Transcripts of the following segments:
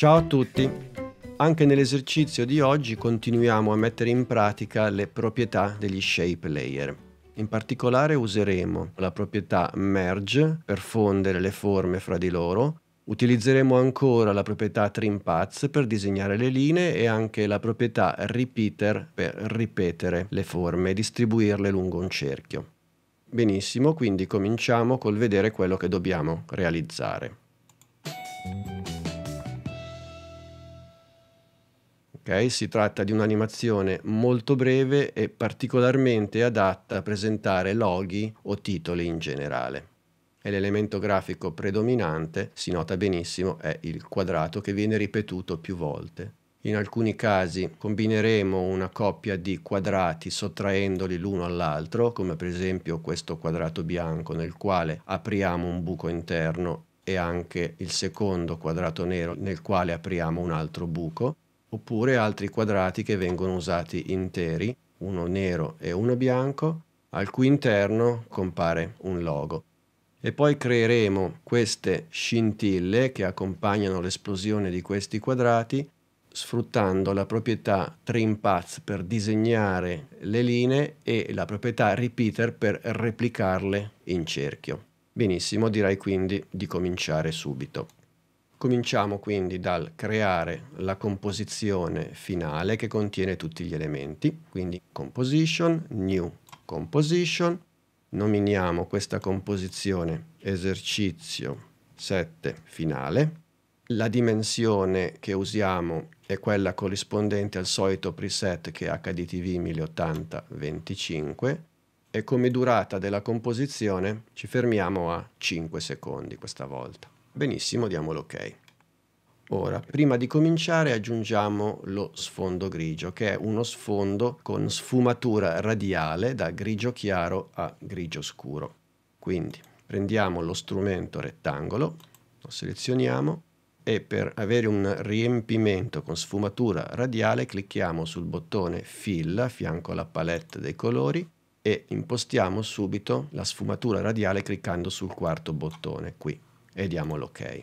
Ciao a tutti! Anche nell'esercizio di oggi continuiamo a mettere in pratica le proprietà degli shape layer. In particolare useremo la proprietà merge per fondere le forme fra di loro, utilizzeremo ancora la proprietà trim paths per disegnare le linee e anche la proprietà repeater per ripetere le forme e distribuirle lungo un cerchio. Benissimo, quindi cominciamo col vedere quello che dobbiamo realizzare. Okay? Si tratta di un'animazione molto breve e particolarmente adatta a presentare loghi o titoli in generale. E l'elemento grafico predominante, si nota benissimo, è il quadrato che viene ripetuto più volte. In alcuni casi combineremo una coppia di quadrati sottraendoli l'uno all'altro, come per esempio questo quadrato bianco nel quale apriamo un buco interno e anche il secondo quadrato nero nel quale apriamo un altro buco oppure altri quadrati che vengono usati interi, uno nero e uno bianco, al cui interno compare un logo. E poi creeremo queste scintille che accompagnano l'esplosione di questi quadrati sfruttando la proprietà trim path per disegnare le linee e la proprietà repeater per replicarle in cerchio. Benissimo, direi quindi di cominciare subito. Cominciamo quindi dal creare la composizione finale che contiene tutti gli elementi, quindi composition, new composition, nominiamo questa composizione esercizio 7 finale, la dimensione che usiamo è quella corrispondente al solito preset che è HDTV 1080-25 e come durata della composizione ci fermiamo a 5 secondi questa volta. Benissimo, diamo l'ok. Ora, prima di cominciare aggiungiamo lo sfondo grigio, che è uno sfondo con sfumatura radiale da grigio chiaro a grigio scuro. Quindi prendiamo lo strumento rettangolo, lo selezioniamo e per avere un riempimento con sfumatura radiale clicchiamo sul bottone Fill a fianco alla palette dei colori e impostiamo subito la sfumatura radiale cliccando sul quarto bottone qui e diamo l'ok.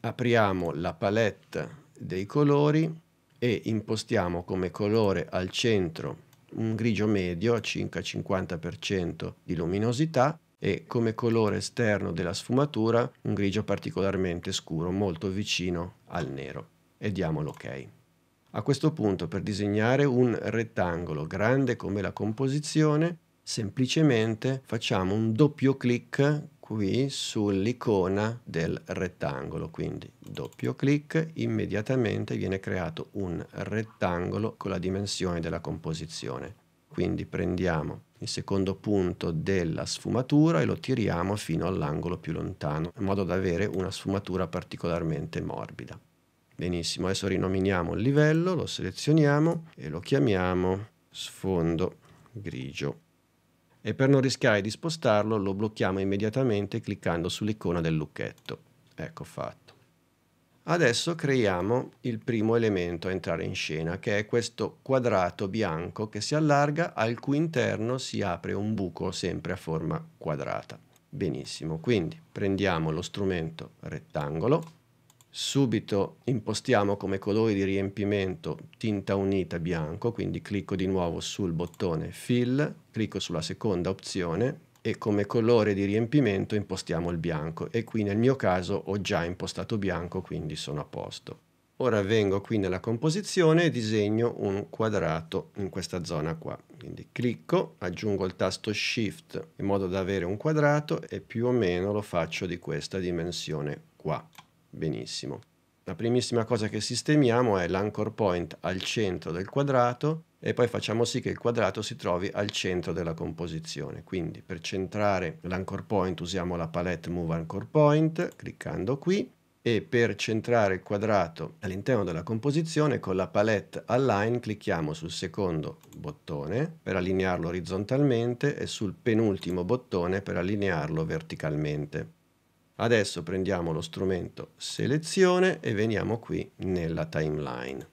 Apriamo la palette dei colori e impostiamo come colore al centro un grigio medio a circa 50% di luminosità e come colore esterno della sfumatura un grigio particolarmente scuro, molto vicino al nero. E diamo l'ok. A questo punto per disegnare un rettangolo grande come la composizione, semplicemente facciamo un doppio clic qui sull'icona del rettangolo, quindi doppio clic, immediatamente viene creato un rettangolo con la dimensione della composizione. Quindi prendiamo il secondo punto della sfumatura e lo tiriamo fino all'angolo più lontano, in modo da avere una sfumatura particolarmente morbida. Benissimo, adesso rinominiamo il livello, lo selezioniamo e lo chiamiamo sfondo grigio e per non rischiare di spostarlo lo blocchiamo immediatamente cliccando sull'icona del lucchetto. Ecco fatto. Adesso creiamo il primo elemento a entrare in scena, che è questo quadrato bianco che si allarga, al cui interno si apre un buco sempre a forma quadrata. Benissimo, quindi prendiamo lo strumento rettangolo, subito impostiamo come colore di riempimento tinta unita bianco, quindi clicco di nuovo sul bottone Fill, clicco sulla seconda opzione e come colore di riempimento impostiamo il bianco e qui nel mio caso ho già impostato bianco quindi sono a posto. Ora vengo qui nella composizione e disegno un quadrato in questa zona qua. Quindi clicco, aggiungo il tasto Shift in modo da avere un quadrato e più o meno lo faccio di questa dimensione qua. Benissimo. La primissima cosa che sistemiamo è l'anchor point al centro del quadrato e poi facciamo sì che il quadrato si trovi al centro della composizione. Quindi per centrare l'anchor point usiamo la palette Move Anchor Point cliccando qui e per centrare il quadrato all'interno della composizione con la palette Align clicchiamo sul secondo bottone per allinearlo orizzontalmente e sul penultimo bottone per allinearlo verticalmente. Adesso prendiamo lo strumento selezione e veniamo qui nella timeline.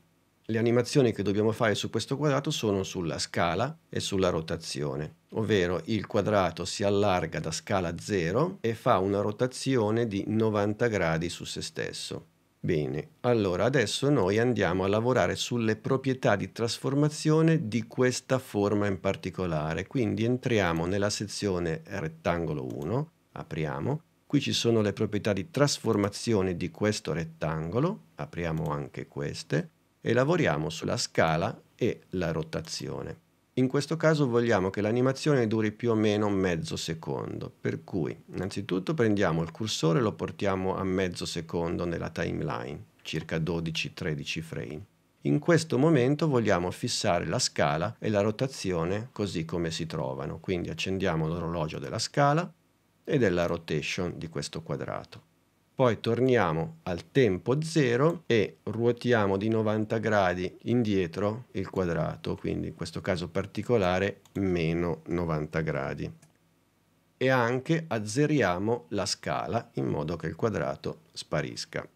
Le animazioni che dobbiamo fare su questo quadrato sono sulla scala e sulla rotazione, ovvero il quadrato si allarga da scala 0 e fa una rotazione di 90 gradi su se stesso. Bene, allora adesso noi andiamo a lavorare sulle proprietà di trasformazione di questa forma in particolare, quindi entriamo nella sezione rettangolo 1, apriamo, Qui ci sono le proprietà di trasformazione di questo rettangolo, apriamo anche queste, e lavoriamo sulla scala e la rotazione. In questo caso vogliamo che l'animazione duri più o meno mezzo secondo, per cui innanzitutto prendiamo il cursore e lo portiamo a mezzo secondo nella timeline, circa 12-13 frame. In questo momento vogliamo fissare la scala e la rotazione così come si trovano, quindi accendiamo l'orologio della scala e della rotation di questo quadrato. Poi torniamo al tempo 0 e ruotiamo di 90 gradi indietro il quadrato, quindi in questo caso particolare meno 90 gradi. E anche azzeriamo la scala in modo che il quadrato sparisca.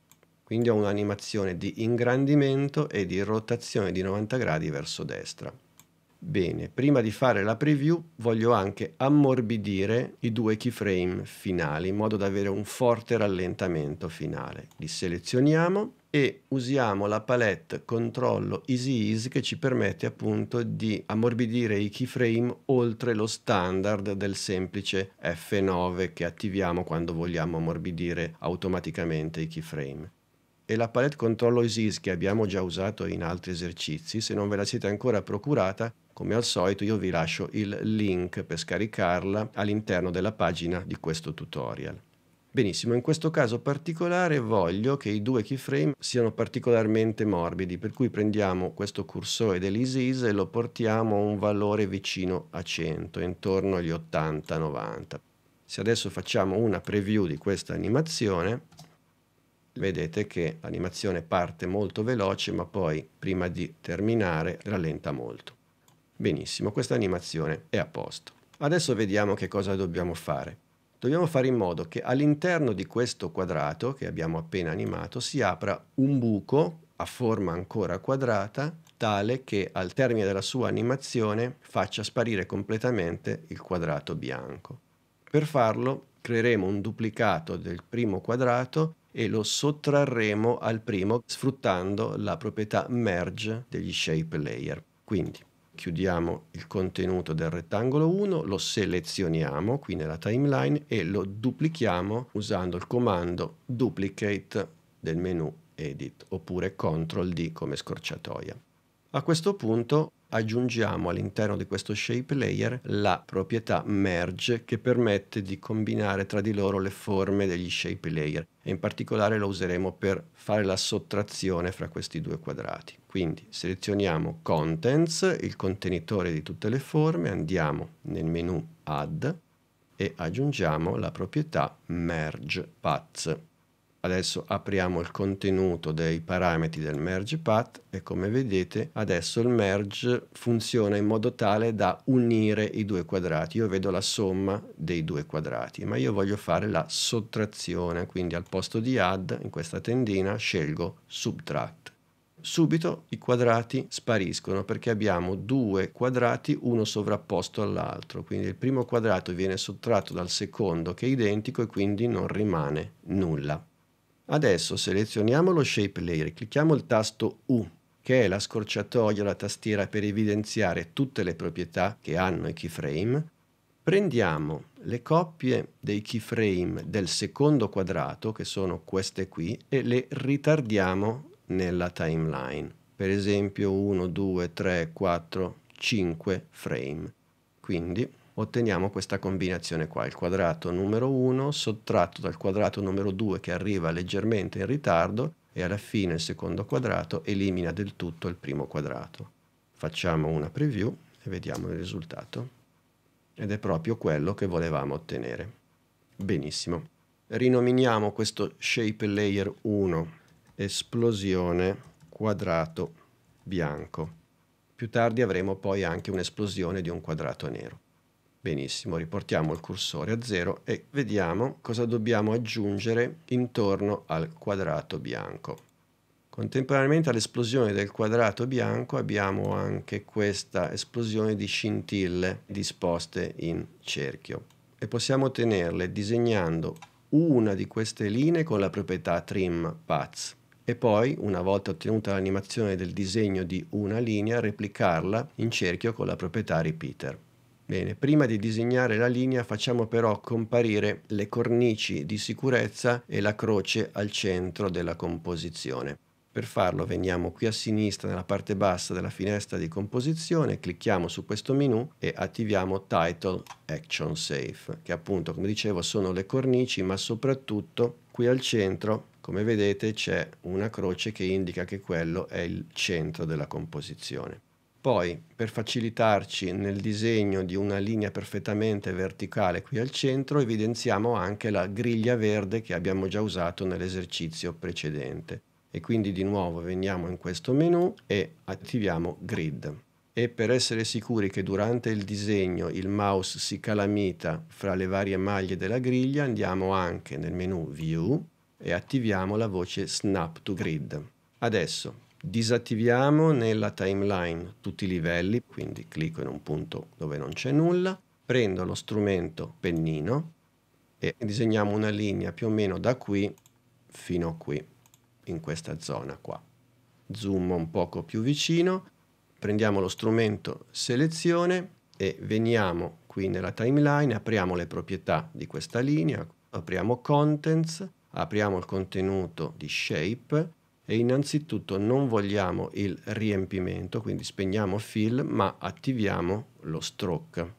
Quindi ho un'animazione di ingrandimento e di rotazione di 90 gradi verso destra. Bene, prima di fare la preview voglio anche ammorbidire i due keyframe finali in modo da avere un forte rallentamento finale. Li selezioniamo e usiamo la palette controllo easy ease che ci permette appunto di ammorbidire i keyframe oltre lo standard del semplice F9 che attiviamo quando vogliamo ammorbidire automaticamente i keyframe e la palette controllo ISIS che abbiamo già usato in altri esercizi, se non ve la siete ancora procurata come al solito io vi lascio il link per scaricarla all'interno della pagina di questo tutorial. Benissimo, in questo caso particolare voglio che i due keyframe siano particolarmente morbidi, per cui prendiamo questo cursore dell'ISIS e lo portiamo a un valore vicino a 100, intorno agli 80-90. Se adesso facciamo una preview di questa animazione, vedete che l'animazione parte molto veloce, ma poi prima di terminare rallenta molto. Benissimo, questa animazione è a posto. Adesso vediamo che cosa dobbiamo fare. Dobbiamo fare in modo che all'interno di questo quadrato che abbiamo appena animato si apra un buco a forma ancora quadrata tale che al termine della sua animazione faccia sparire completamente il quadrato bianco. Per farlo creeremo un duplicato del primo quadrato e lo sottrarremo al primo sfruttando la proprietà merge degli shape layer. Quindi chiudiamo il contenuto del rettangolo 1, lo selezioniamo qui nella timeline e lo duplichiamo usando il comando duplicate del menu edit oppure CTRL D come scorciatoia. A questo punto aggiungiamo all'interno di questo shape layer la proprietà merge che permette di combinare tra di loro le forme degli shape layer e in particolare lo useremo per fare la sottrazione fra questi due quadrati. Quindi selezioniamo contents, il contenitore di tutte le forme, andiamo nel menu add e aggiungiamo la proprietà merge paths Adesso apriamo il contenuto dei parametri del merge path e come vedete adesso il merge funziona in modo tale da unire i due quadrati. Io vedo la somma dei due quadrati, ma io voglio fare la sottrazione, quindi al posto di add in questa tendina scelgo subtract. Subito i quadrati spariscono perché abbiamo due quadrati uno sovrapposto all'altro, quindi il primo quadrato viene sottratto dal secondo che è identico e quindi non rimane nulla. Adesso selezioniamo lo shape layer, clicchiamo il tasto U che è la scorciatoia, la tastiera per evidenziare tutte le proprietà che hanno i keyframe. Prendiamo le coppie dei keyframe del secondo quadrato, che sono queste qui, e le ritardiamo nella timeline. Per esempio 1, 2, 3, 4, 5 frame. Quindi otteniamo questa combinazione qua, il quadrato numero 1 sottratto dal quadrato numero 2 che arriva leggermente in ritardo e alla fine il secondo quadrato elimina del tutto il primo quadrato. Facciamo una preview e vediamo il risultato. Ed è proprio quello che volevamo ottenere. Benissimo. Rinominiamo questo shape layer 1 esplosione quadrato bianco. Più tardi avremo poi anche un'esplosione di un quadrato nero. Benissimo, riportiamo il cursore a 0 e vediamo cosa dobbiamo aggiungere intorno al quadrato bianco. Contemporaneamente all'esplosione del quadrato bianco abbiamo anche questa esplosione di scintille disposte in cerchio e possiamo ottenerle disegnando una di queste linee con la proprietà trim paths e poi, una volta ottenuta l'animazione del disegno di una linea, replicarla in cerchio con la proprietà repeater. Bene, prima di disegnare la linea facciamo però comparire le cornici di sicurezza e la croce al centro della composizione. Per farlo veniamo qui a sinistra nella parte bassa della finestra di composizione, clicchiamo su questo menu e attiviamo Title Action Safe, che appunto come dicevo sono le cornici ma soprattutto qui al centro come vedete c'è una croce che indica che quello è il centro della composizione. Poi, per facilitarci nel disegno di una linea perfettamente verticale qui al centro, evidenziamo anche la griglia verde che abbiamo già usato nell'esercizio precedente. E quindi di nuovo veniamo in questo menu e attiviamo Grid. E per essere sicuri che durante il disegno il mouse si calamita fra le varie maglie della griglia, andiamo anche nel menu View e attiviamo la voce Snap to Grid. Adesso, Disattiviamo nella timeline tutti i livelli, quindi clicco in un punto dove non c'è nulla, prendo lo strumento pennino e disegniamo una linea più o meno da qui fino a qui, in questa zona qua. Zoom un poco più vicino, prendiamo lo strumento selezione e veniamo qui nella timeline, apriamo le proprietà di questa linea, apriamo contents, apriamo il contenuto di shape e innanzitutto non vogliamo il riempimento, quindi spegniamo fill ma attiviamo lo stroke.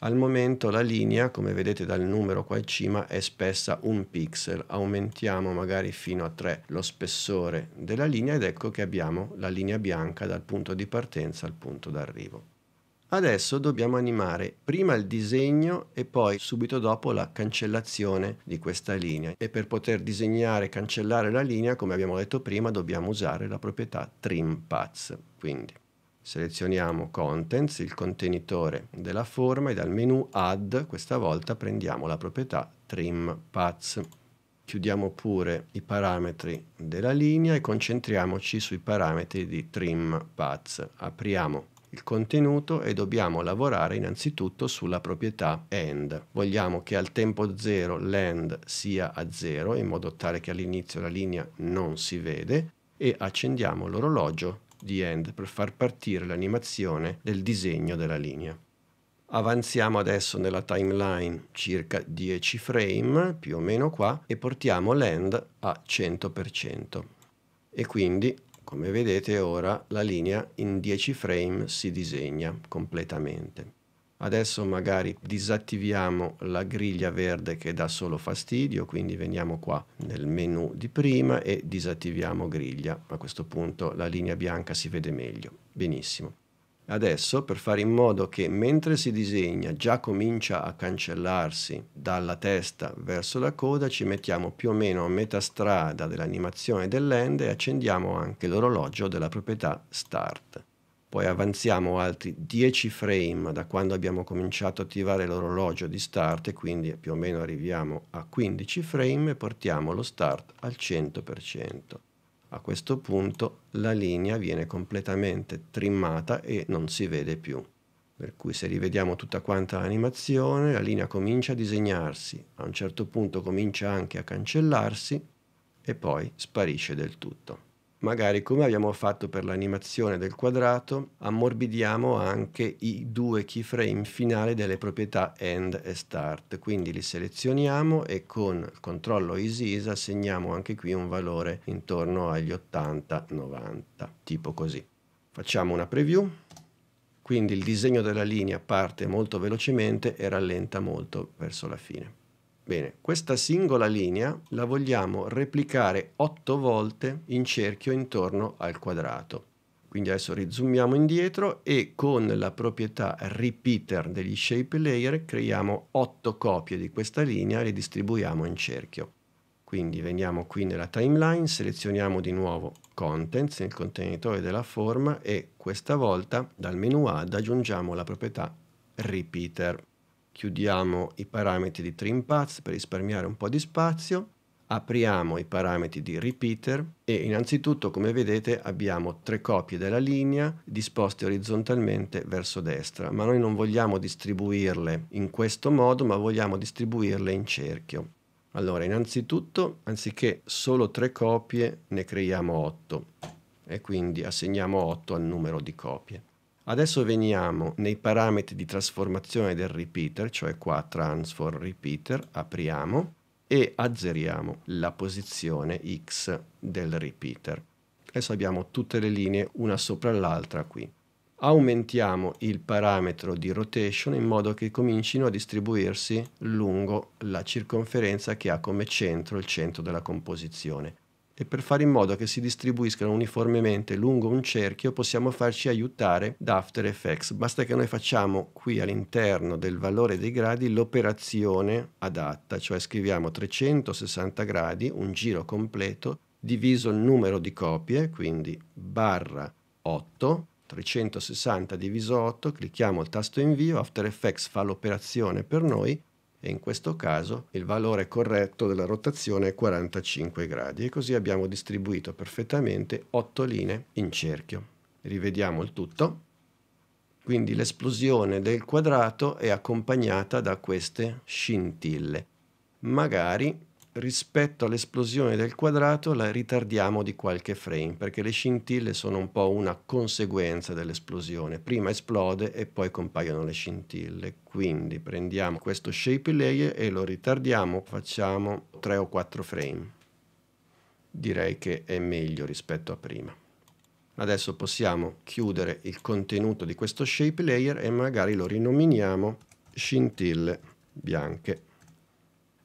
Al momento la linea, come vedete dal numero qua in cima, è spessa un pixel. Aumentiamo magari fino a 3 lo spessore della linea ed ecco che abbiamo la linea bianca dal punto di partenza al punto d'arrivo. Adesso dobbiamo animare prima il disegno e poi subito dopo la cancellazione di questa linea e per poter disegnare e cancellare la linea, come abbiamo detto prima, dobbiamo usare la proprietà trim paths. Quindi selezioniamo contents, il contenitore della forma e dal menu add questa volta prendiamo la proprietà trim paths. Chiudiamo pure i parametri della linea e concentriamoci sui parametri di trim paths. Apriamo il contenuto e dobbiamo lavorare innanzitutto sulla proprietà end. Vogliamo che al tempo 0 l'end sia a 0 in modo tale che all'inizio la linea non si vede e accendiamo l'orologio di end per far partire l'animazione del disegno della linea. Avanziamo adesso nella timeline circa 10 frame, più o meno qua, e portiamo l'end a 100%. E quindi come vedete ora la linea in 10 frame si disegna completamente. Adesso magari disattiviamo la griglia verde che dà solo fastidio, quindi veniamo qua nel menu di prima e disattiviamo griglia. A questo punto la linea bianca si vede meglio. Benissimo adesso per fare in modo che mentre si disegna già comincia a cancellarsi dalla testa verso la coda, ci mettiamo più o meno a metà strada dell'animazione dell'end e accendiamo anche l'orologio della proprietà start. Poi avanziamo altri 10 frame da quando abbiamo cominciato a attivare l'orologio di start e quindi più o meno arriviamo a 15 frame e portiamo lo start al 100%. A questo punto la linea viene completamente trimmata e non si vede più. Per cui se rivediamo tutta quanta l'animazione, la linea comincia a disegnarsi, a un certo punto comincia anche a cancellarsi e poi sparisce del tutto magari come abbiamo fatto per l'animazione del quadrato, ammorbidiamo anche i due keyframe finali delle proprietà end e start. Quindi li selezioniamo e con il controllo ISIS assegniamo anche qui un valore intorno agli 80-90, tipo così. Facciamo una preview. Quindi il disegno della linea parte molto velocemente e rallenta molto verso la fine. Bene, questa singola linea la vogliamo replicare otto volte in cerchio intorno al quadrato. Quindi adesso rizoomiamo indietro e con la proprietà repeater degli shape layer creiamo otto copie di questa linea e le distribuiamo in cerchio. Quindi veniamo qui nella timeline, selezioniamo di nuovo contents nel contenitore della forma e questa volta dal menu add aggiungiamo la proprietà repeater chiudiamo i parametri di trim path per risparmiare un po' di spazio, apriamo i parametri di repeater e innanzitutto come vedete abbiamo tre copie della linea disposte orizzontalmente verso destra, ma noi non vogliamo distribuirle in questo modo, ma vogliamo distribuirle in cerchio. Allora, innanzitutto, anziché solo tre copie, ne creiamo otto e quindi assegniamo 8 al numero di copie. Adesso veniamo nei parametri di trasformazione del repeater, cioè qua transform repeater, apriamo e azzeriamo la posizione X del repeater. Adesso abbiamo tutte le linee una sopra l'altra qui. Aumentiamo il parametro di rotation in modo che comincino a distribuirsi lungo la circonferenza che ha come centro il centro della composizione e per fare in modo che si distribuiscano uniformemente lungo un cerchio possiamo farci aiutare da After Effects. Basta che noi facciamo qui all'interno del valore dei gradi l'operazione adatta, cioè scriviamo 360 gradi, un giro completo, diviso il numero di copie, quindi barra 8, 360 diviso 8, clicchiamo il tasto invio, After Effects fa l'operazione per noi e in questo caso il valore corretto della rotazione è 45 gradi e così abbiamo distribuito perfettamente 8 linee in cerchio. Rivediamo il tutto. Quindi l'esplosione del quadrato è accompagnata da queste scintille. Magari rispetto all'esplosione del quadrato la ritardiamo di qualche frame perché le scintille sono un po' una conseguenza dell'esplosione prima esplode e poi compaiono le scintille quindi prendiamo questo shape layer e lo ritardiamo facciamo 3 o 4 frame direi che è meglio rispetto a prima adesso possiamo chiudere il contenuto di questo shape layer e magari lo rinominiamo scintille bianche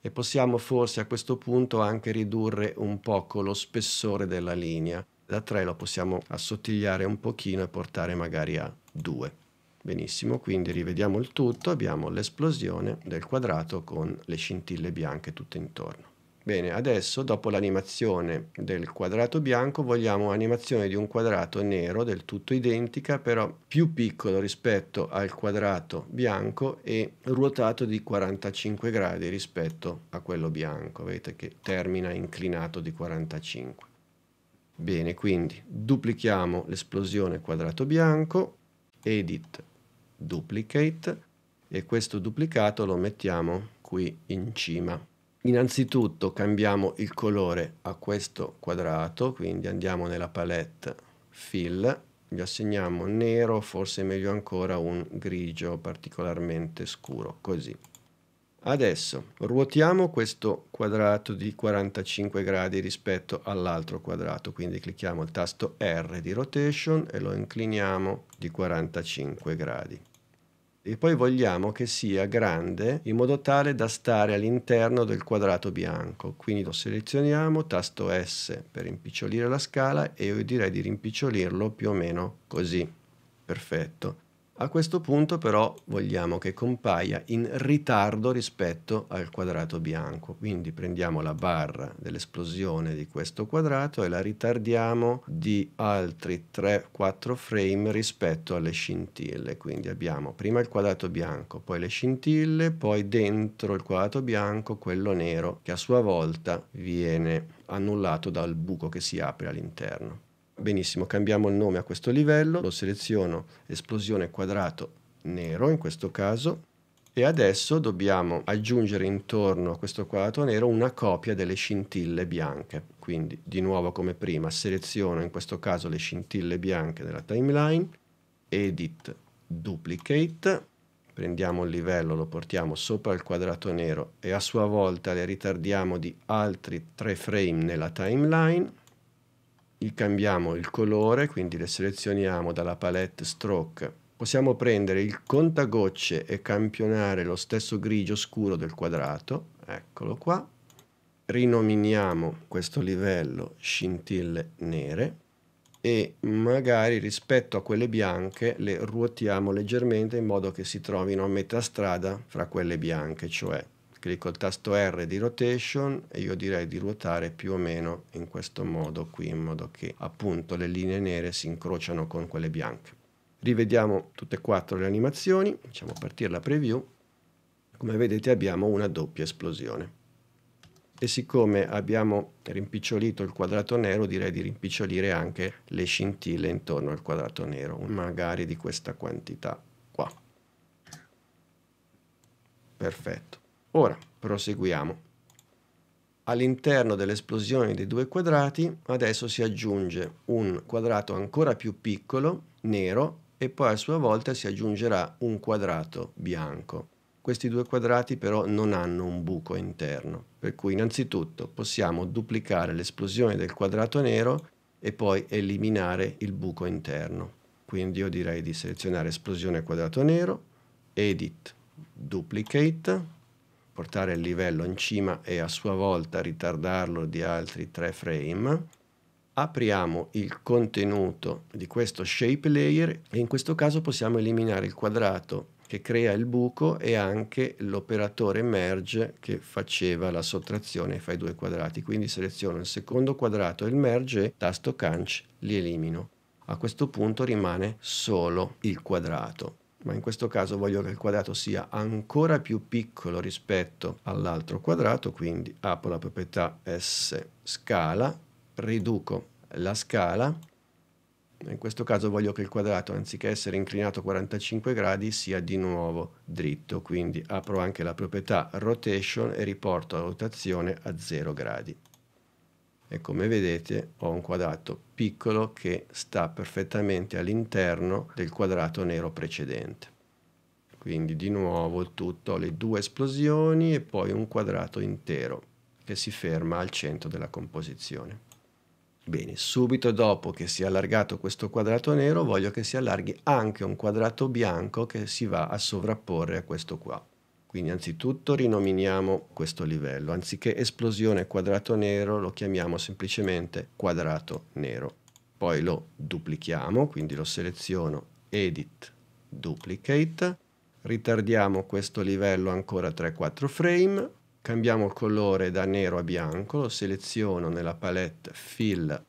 e possiamo forse a questo punto anche ridurre un poco lo spessore della linea. Da 3 lo possiamo assottigliare un pochino e portare magari a 2. Benissimo, quindi rivediamo il tutto, abbiamo l'esplosione del quadrato con le scintille bianche tutte intorno. Bene, adesso dopo l'animazione del quadrato bianco vogliamo animazione di un quadrato nero del tutto identica però più piccolo rispetto al quadrato bianco e ruotato di 45 gradi rispetto a quello bianco. Vedete che termina inclinato di 45. Bene, quindi duplichiamo l'esplosione quadrato bianco, edit, duplicate e questo duplicato lo mettiamo qui in cima Innanzitutto cambiamo il colore a questo quadrato, quindi andiamo nella palette Fill, gli assegniamo nero, forse meglio ancora un grigio particolarmente scuro, così. Adesso ruotiamo questo quadrato di 45 gradi rispetto all'altro quadrato, quindi clicchiamo il tasto R di rotation e lo incliniamo di 45 gradi e poi vogliamo che sia grande in modo tale da stare all'interno del quadrato bianco. Quindi lo selezioniamo, tasto S per rimpicciolire la scala e io direi di rimpicciolirlo più o meno così. Perfetto. A questo punto però vogliamo che compaia in ritardo rispetto al quadrato bianco, quindi prendiamo la barra dell'esplosione di questo quadrato e la ritardiamo di altri 3-4 frame rispetto alle scintille, quindi abbiamo prima il quadrato bianco, poi le scintille, poi dentro il quadrato bianco quello nero che a sua volta viene annullato dal buco che si apre all'interno. Benissimo, cambiamo il nome a questo livello, lo seleziono esplosione quadrato nero in questo caso e adesso dobbiamo aggiungere intorno a questo quadrato nero una copia delle scintille bianche. Quindi di nuovo come prima seleziono in questo caso le scintille bianche della timeline, edit duplicate, prendiamo il livello, lo portiamo sopra il quadrato nero e a sua volta le ritardiamo di altri tre frame nella timeline cambiamo il colore, quindi le selezioniamo dalla palette stroke. Possiamo prendere il contagocce e campionare lo stesso grigio scuro del quadrato, eccolo qua. Rinominiamo questo livello scintille nere e magari rispetto a quelle bianche le ruotiamo leggermente in modo che si trovino a metà strada fra quelle bianche, cioè clicco il tasto R di rotation e io direi di ruotare più o meno in questo modo qui, in modo che appunto le linee nere si incrociano con quelle bianche. Rivediamo tutte e quattro le animazioni, facciamo partire la preview. Come vedete abbiamo una doppia esplosione e siccome abbiamo rimpicciolito il quadrato nero direi di rimpicciolire anche le scintille intorno al quadrato nero magari di questa quantità qua perfetto Ora proseguiamo. All'interno dell'esplosione dei due quadrati adesso si aggiunge un quadrato ancora più piccolo, nero, e poi a sua volta si aggiungerà un quadrato bianco. Questi due quadrati però non hanno un buco interno, per cui innanzitutto possiamo duplicare l'esplosione del quadrato nero e poi eliminare il buco interno. Quindi io direi di selezionare esplosione quadrato nero, edit, duplicate, portare il livello in cima e a sua volta ritardarlo di altri tre frame. Apriamo il contenuto di questo shape layer e in questo caso possiamo eliminare il quadrato che crea il buco e anche l'operatore merge che faceva la sottrazione fra i due quadrati. Quindi seleziono il secondo quadrato, e il merge e tasto canc li elimino. A questo punto rimane solo il quadrato ma in questo caso voglio che il quadrato sia ancora più piccolo rispetto all'altro quadrato, quindi apro la proprietà S scala, riduco la scala, in questo caso voglio che il quadrato, anziché essere inclinato 45 gradi, sia di nuovo dritto, quindi apro anche la proprietà rotation e riporto la rotazione a 0 gradi e come vedete ho un quadrato piccolo che sta perfettamente all'interno del quadrato nero precedente. Quindi di nuovo tutto le due esplosioni e poi un quadrato intero che si ferma al centro della composizione. Bene, subito dopo che si è allargato questo quadrato nero voglio che si allarghi anche un quadrato bianco che si va a sovrapporre a questo qua. Quindi anzitutto rinominiamo questo livello, anziché esplosione quadrato nero lo chiamiamo semplicemente quadrato nero. Poi lo duplichiamo, quindi lo seleziono Edit Duplicate, ritardiamo questo livello ancora 3-4 frame, cambiamo il colore da nero a bianco, lo seleziono nella palette Fill,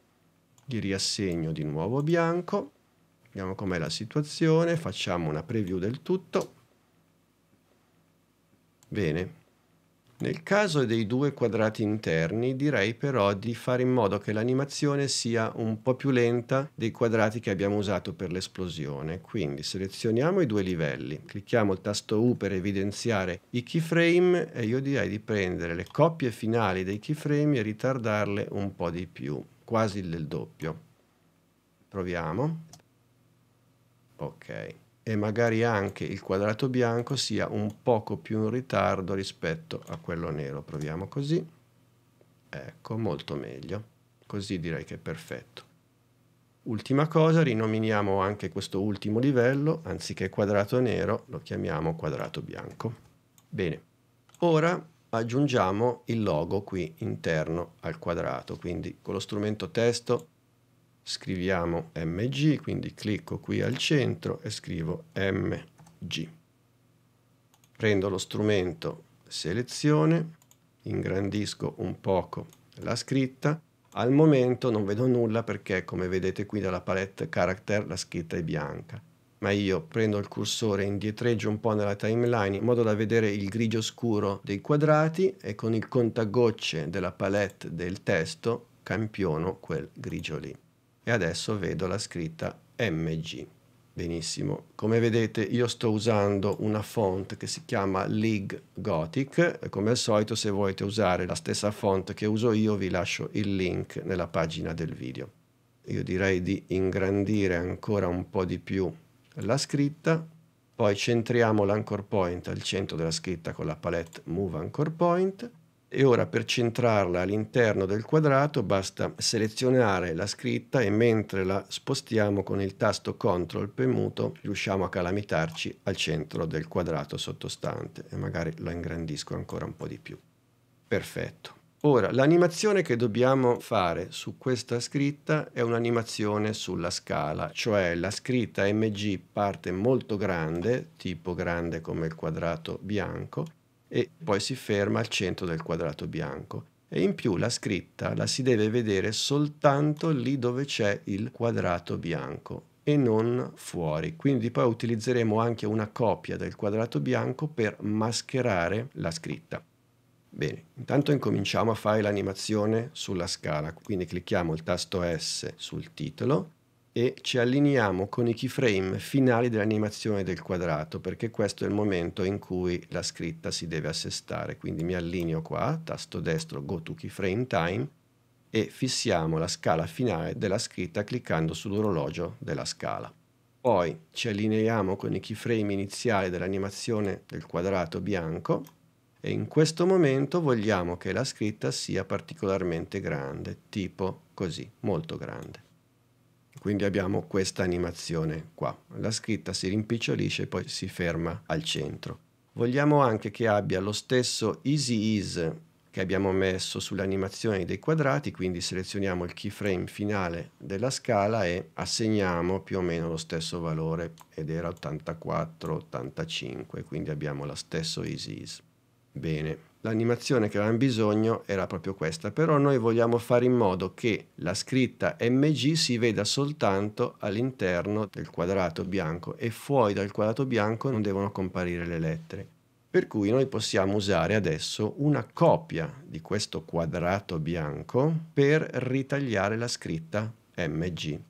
gli riassegno di nuovo bianco, vediamo com'è la situazione, facciamo una preview del tutto, Bene. Nel caso dei due quadrati interni direi però di fare in modo che l'animazione sia un po' più lenta dei quadrati che abbiamo usato per l'esplosione. Quindi selezioniamo i due livelli, clicchiamo il tasto U per evidenziare i keyframe e io direi di prendere le coppie finali dei keyframe e ritardarle un po' di più, quasi del doppio. Proviamo. Ok e magari anche il quadrato bianco sia un poco più in ritardo rispetto a quello nero. Proviamo così. Ecco, molto meglio. Così direi che è perfetto. Ultima cosa, rinominiamo anche questo ultimo livello, anziché quadrato nero lo chiamiamo quadrato bianco. Bene, ora aggiungiamo il logo qui interno al quadrato, quindi con lo strumento testo scriviamo mg, quindi clicco qui al centro e scrivo mg. Prendo lo strumento selezione, ingrandisco un poco la scritta, al momento non vedo nulla perché come vedete qui dalla palette character la scritta è bianca, ma io prendo il cursore e indietreggio un po' nella timeline in modo da vedere il grigio scuro dei quadrati e con il contagocce della palette del testo campiono quel grigio lì e adesso vedo la scritta MG. Benissimo, come vedete io sto usando una font che si chiama League Gothic, come al solito se volete usare la stessa font che uso io vi lascio il link nella pagina del video. Io direi di ingrandire ancora un po' di più la scritta, poi centriamo l'anchor point al centro della scritta con la palette Move Anchor Point e ora per centrarla all'interno del quadrato basta selezionare la scritta e mentre la spostiamo con il tasto CTRL premuto riusciamo a calamitarci al centro del quadrato sottostante e magari la ingrandisco ancora un po' di più. Perfetto. Ora, l'animazione che dobbiamo fare su questa scritta è un'animazione sulla scala, cioè la scritta MG parte molto grande, tipo grande come il quadrato bianco, e poi si ferma al centro del quadrato bianco. E in più la scritta la si deve vedere soltanto lì dove c'è il quadrato bianco e non fuori. Quindi poi utilizzeremo anche una copia del quadrato bianco per mascherare la scritta. Bene, intanto incominciamo a fare l'animazione sulla scala, quindi clicchiamo il tasto S sul titolo e ci allineiamo con i keyframe finali dell'animazione del quadrato perché questo è il momento in cui la scritta si deve assestare quindi mi allineo qua, tasto destro go to keyframe time e fissiamo la scala finale della scritta cliccando sull'orologio della scala poi ci allineiamo con i keyframe iniziali dell'animazione del quadrato bianco e in questo momento vogliamo che la scritta sia particolarmente grande tipo così, molto grande quindi abbiamo questa animazione qua. La scritta si rimpicciolisce e poi si ferma al centro. Vogliamo anche che abbia lo stesso easy ease che abbiamo messo sull'animazione dei quadrati, quindi selezioniamo il keyframe finale della scala e assegniamo più o meno lo stesso valore ed era 84-85, quindi abbiamo lo stesso easy ease. Bene, l'animazione che avevamo bisogno era proprio questa, però noi vogliamo fare in modo che la scritta MG si veda soltanto all'interno del quadrato bianco e fuori dal quadrato bianco non devono comparire le lettere. Per cui noi possiamo usare adesso una copia di questo quadrato bianco per ritagliare la scritta MG.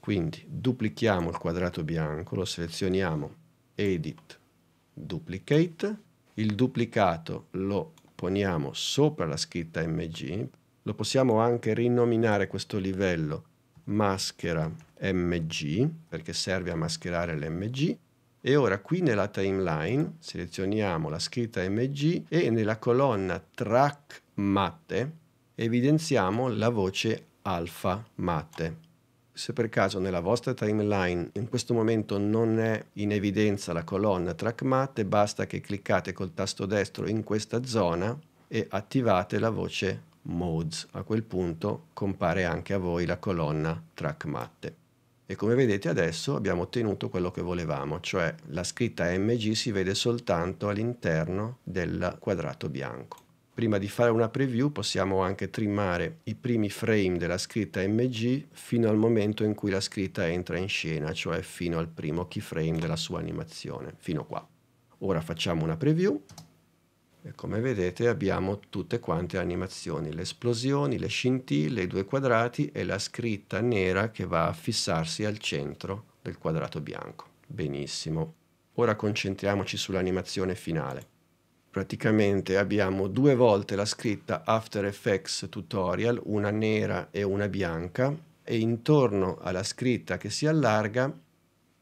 Quindi duplichiamo il quadrato bianco, lo selezioniamo, Edit, Duplicate, il duplicato lo poniamo sopra la scritta mg, lo possiamo anche rinominare questo livello maschera mg perché serve a mascherare l'mg e ora qui nella timeline selezioniamo la scritta mg e nella colonna track matte evidenziamo la voce alfa matte se per caso nella vostra timeline in questo momento non è in evidenza la colonna track matte, basta che cliccate col tasto destro in questa zona e attivate la voce Modes. A quel punto compare anche a voi la colonna track matte. E come vedete adesso abbiamo ottenuto quello che volevamo, cioè la scritta MG si vede soltanto all'interno del quadrato bianco. Prima di fare una preview possiamo anche trimmare i primi frame della scritta MG fino al momento in cui la scritta entra in scena, cioè fino al primo keyframe della sua animazione, fino qua. Ora facciamo una preview e come vedete abbiamo tutte quante le animazioni, le esplosioni, le scintille, i due quadrati e la scritta nera che va a fissarsi al centro del quadrato bianco. Benissimo. Ora concentriamoci sull'animazione finale praticamente abbiamo due volte la scritta After Effects Tutorial, una nera e una bianca, e intorno alla scritta che si allarga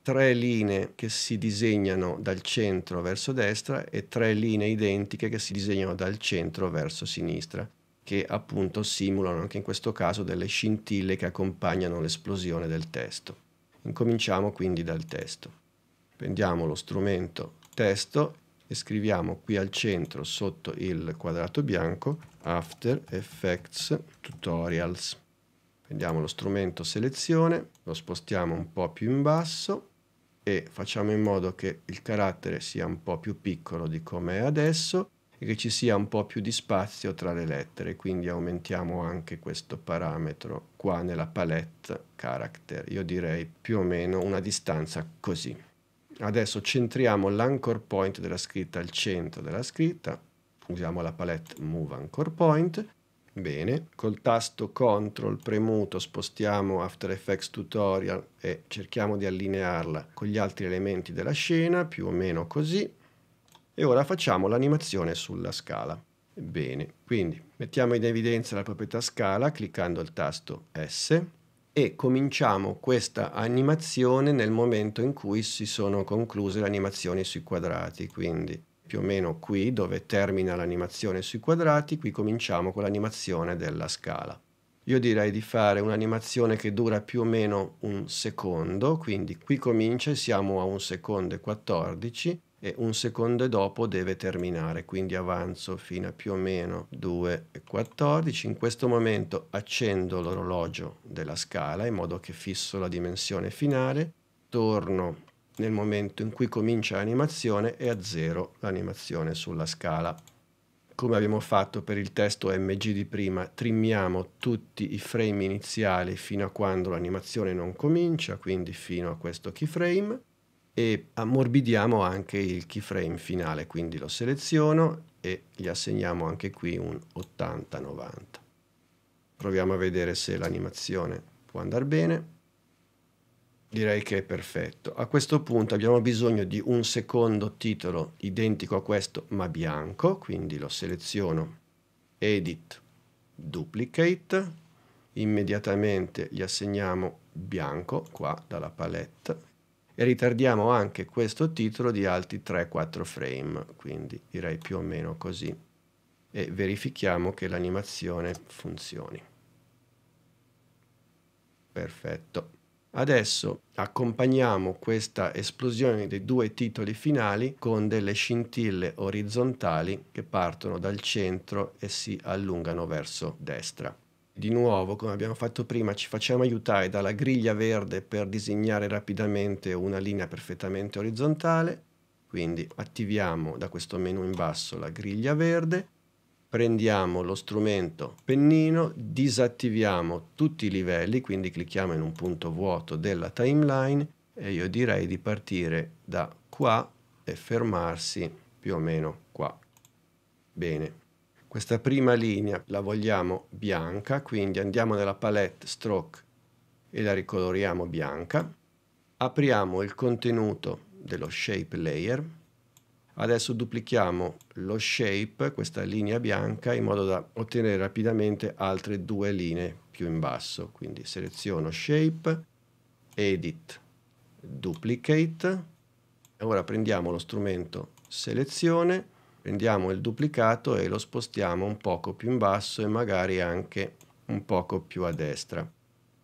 tre linee che si disegnano dal centro verso destra e tre linee identiche che si disegnano dal centro verso sinistra, che appunto simulano anche in questo caso delle scintille che accompagnano l'esplosione del testo. Incominciamo quindi dal testo. Prendiamo lo strumento testo e scriviamo qui al centro sotto il quadrato bianco After Effects Tutorials. Prendiamo lo strumento selezione, lo spostiamo un po' più in basso e facciamo in modo che il carattere sia un po' più piccolo di come è adesso e che ci sia un po' più di spazio tra le lettere, quindi aumentiamo anche questo parametro qua nella palette character. Io direi più o meno una distanza così. Adesso centriamo l'anchor point della scritta al centro della scritta, usiamo la palette Move Anchor Point. Bene, col tasto CTRL premuto spostiamo After Effects Tutorial e cerchiamo di allinearla con gli altri elementi della scena, più o meno così. E ora facciamo l'animazione sulla scala. Bene, quindi mettiamo in evidenza la proprietà scala cliccando il tasto S e cominciamo questa animazione nel momento in cui si sono concluse le animazioni sui quadrati, quindi più o meno qui dove termina l'animazione sui quadrati, qui cominciamo con l'animazione della scala. Io direi di fare un'animazione che dura più o meno un secondo, quindi qui comincia e siamo a un secondo e 14, e un secondo dopo deve terminare, quindi avanzo fino a più o meno 2,14. In questo momento accendo l'orologio della scala in modo che fisso la dimensione finale, torno nel momento in cui comincia l'animazione e azzero l'animazione sulla scala. Come abbiamo fatto per il testo MG di prima, trimmiamo tutti i frame iniziali fino a quando l'animazione non comincia, quindi fino a questo keyframe e ammorbidiamo anche il keyframe finale, quindi lo seleziono e gli assegniamo anche qui un 80-90. Proviamo a vedere se l'animazione può andare bene. Direi che è perfetto. A questo punto abbiamo bisogno di un secondo titolo identico a questo ma bianco, quindi lo seleziono Edit Duplicate, immediatamente gli assegniamo bianco qua dalla palette e ritardiamo anche questo titolo di altri 3-4 frame, quindi direi più o meno così, e verifichiamo che l'animazione funzioni. Perfetto. Adesso accompagniamo questa esplosione dei due titoli finali con delle scintille orizzontali che partono dal centro e si allungano verso destra di nuovo, come abbiamo fatto prima, ci facciamo aiutare dalla griglia verde per disegnare rapidamente una linea perfettamente orizzontale, quindi attiviamo da questo menu in basso la griglia verde, prendiamo lo strumento pennino, disattiviamo tutti i livelli, quindi clicchiamo in un punto vuoto della timeline e io direi di partire da qua e fermarsi più o meno qua. Bene, questa prima linea la vogliamo bianca, quindi andiamo nella palette stroke e la ricoloriamo bianca. Apriamo il contenuto dello shape layer. Adesso duplichiamo lo shape, questa linea bianca, in modo da ottenere rapidamente altre due linee più in basso. Quindi seleziono shape, edit, duplicate. Ora prendiamo lo strumento selezione prendiamo il duplicato e lo spostiamo un poco più in basso e magari anche un poco più a destra.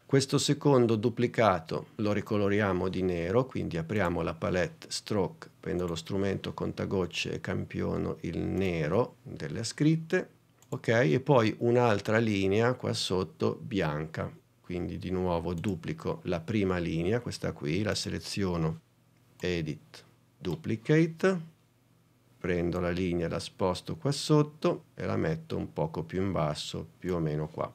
Questo secondo duplicato lo ricoloriamo di nero, quindi apriamo la palette Stroke, prendo lo strumento contagocce e campiono il nero delle scritte, ok? E poi un'altra linea qua sotto bianca, quindi di nuovo duplico la prima linea, questa qui, la seleziono Edit Duplicate, prendo la linea, la sposto qua sotto e la metto un poco più in basso, più o meno qua.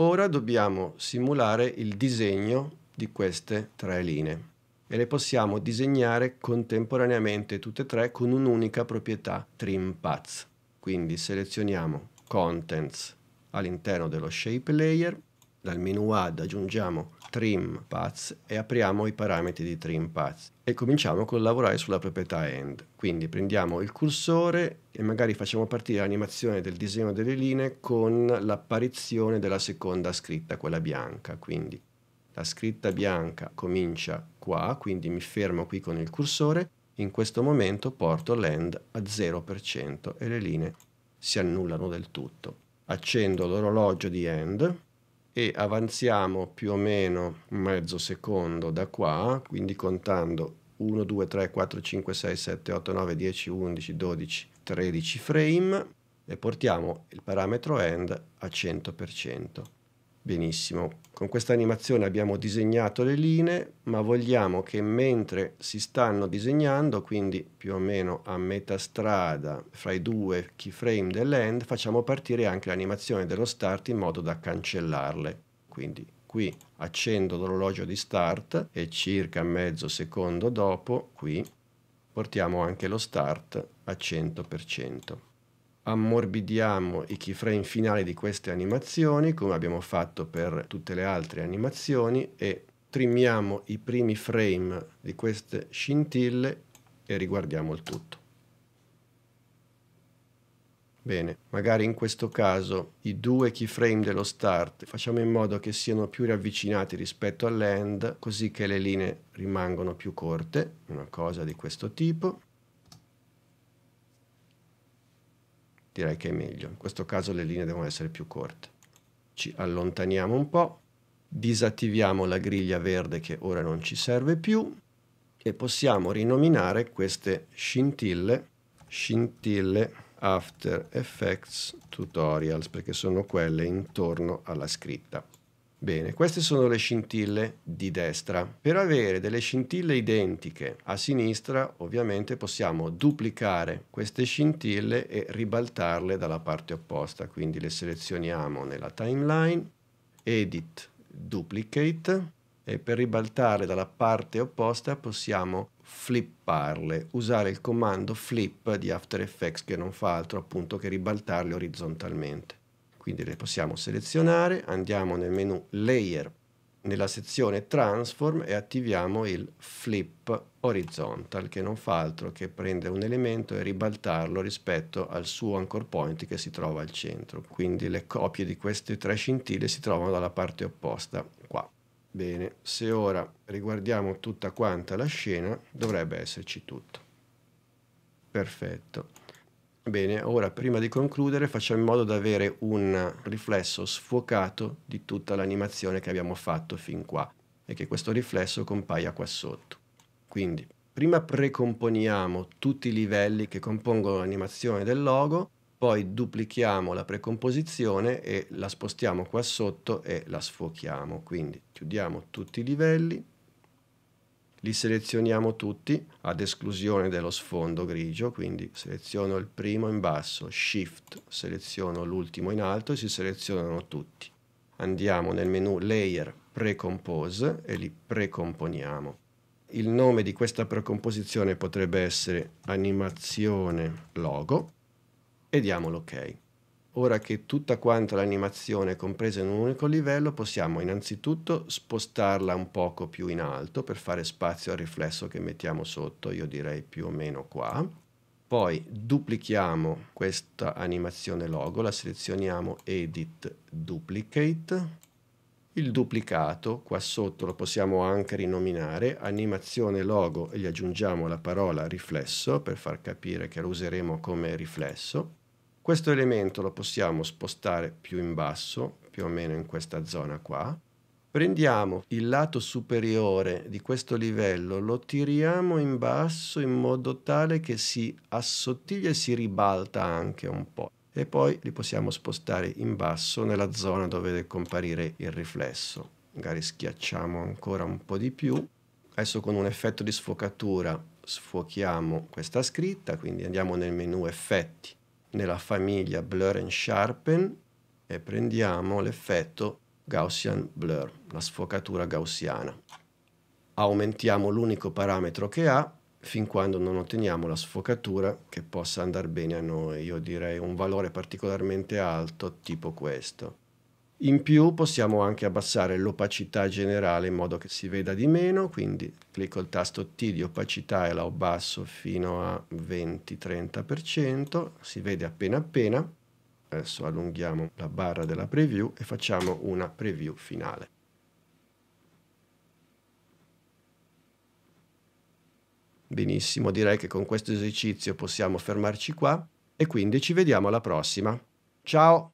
Ora dobbiamo simulare il disegno di queste tre linee e le possiamo disegnare contemporaneamente tutte e tre con un'unica proprietà trim Paths. Quindi selezioniamo contents all'interno dello shape layer dal menu add aggiungiamo trim paths e apriamo i parametri di trim paths e cominciamo con lavorare sulla proprietà end. Quindi prendiamo il cursore e magari facciamo partire l'animazione del disegno delle linee con l'apparizione della seconda scritta, quella bianca. Quindi la scritta bianca comincia qua, quindi mi fermo qui con il cursore, in questo momento porto l'end a 0% e le linee si annullano del tutto. Accendo l'orologio di end e avanziamo più o meno mezzo secondo da qua, quindi contando 1, 2, 3, 4, 5, 6, 7, 8, 9, 10, 11, 12, 13 frame e portiamo il parametro end a 100%. Benissimo, con questa animazione abbiamo disegnato le linee, ma vogliamo che mentre si stanno disegnando, quindi più o meno a metà strada fra i due keyframe dell'end, facciamo partire anche l'animazione dello start in modo da cancellarle. Quindi qui accendo l'orologio di start e circa mezzo secondo dopo, qui, portiamo anche lo start a 100% ammorbidiamo i keyframe finali di queste animazioni come abbiamo fatto per tutte le altre animazioni e trimmiamo i primi frame di queste scintille e riguardiamo il tutto. Bene, magari in questo caso i due keyframe dello start facciamo in modo che siano più ravvicinati rispetto all'end così che le linee rimangono più corte, una cosa di questo tipo. direi che è meglio. In questo caso le linee devono essere più corte. Ci allontaniamo un po', disattiviamo la griglia verde che ora non ci serve più e possiamo rinominare queste scintille scintille After Effects Tutorials perché sono quelle intorno alla scritta. Bene, queste sono le scintille di destra. Per avere delle scintille identiche a sinistra, ovviamente possiamo duplicare queste scintille e ribaltarle dalla parte opposta. Quindi le selezioniamo nella timeline, edit, duplicate e per ribaltarle dalla parte opposta possiamo flipparle, usare il comando flip di After Effects che non fa altro appunto che ribaltarle orizzontalmente quindi le possiamo selezionare, andiamo nel menu Layer, nella sezione Transform e attiviamo il Flip Horizontal che non fa altro che prendere un elemento e ribaltarlo rispetto al suo anchor point che si trova al centro. Quindi le copie di queste tre scintille si trovano dalla parte opposta, qua. Bene, se ora riguardiamo tutta quanta la scena dovrebbe esserci tutto. Perfetto. Bene, ora prima di concludere facciamo in modo da avere un riflesso sfocato di tutta l'animazione che abbiamo fatto fin qua e che questo riflesso compaia qua sotto. Quindi prima precomponiamo tutti i livelli che compongono l'animazione del logo, poi duplichiamo la precomposizione e la spostiamo qua sotto e la sfuochiamo. Quindi chiudiamo tutti i livelli, li selezioniamo tutti ad esclusione dello sfondo grigio, quindi seleziono il primo in basso, Shift, seleziono l'ultimo in alto e si selezionano tutti. Andiamo nel menu Layer Precompose e li precomponiamo. Il nome di questa precomposizione potrebbe essere animazione logo e diamo l'ok. OK. Ora che tutta quanta l'animazione è compresa in un unico livello, possiamo innanzitutto spostarla un poco più in alto per fare spazio al riflesso che mettiamo sotto, io direi più o meno qua. Poi duplichiamo questa animazione logo, la selezioniamo Edit Duplicate. Il duplicato qua sotto lo possiamo anche rinominare animazione logo e gli aggiungiamo la parola riflesso per far capire che lo useremo come riflesso questo elemento lo possiamo spostare più in basso, più o meno in questa zona qua. Prendiamo il lato superiore di questo livello, lo tiriamo in basso in modo tale che si assottiglia e si ribalta anche un po' e poi li possiamo spostare in basso nella zona dove deve comparire il riflesso. Magari schiacciamo ancora un po' di più. Adesso con un effetto di sfocatura sfuochiamo questa scritta, quindi andiamo nel menu effetti nella famiglia Blur and Sharpen e prendiamo l'effetto Gaussian Blur, la sfocatura gaussiana. Aumentiamo l'unico parametro che ha fin quando non otteniamo la sfocatura che possa andare bene a noi. Io direi un valore particolarmente alto tipo questo. In più possiamo anche abbassare l'opacità generale in modo che si veda di meno, quindi clicco il tasto T di opacità e la abbasso fino a 20-30%, si vede appena appena. Adesso allunghiamo la barra della preview e facciamo una preview finale. Benissimo, direi che con questo esercizio possiamo fermarci qua e quindi ci vediamo alla prossima. Ciao!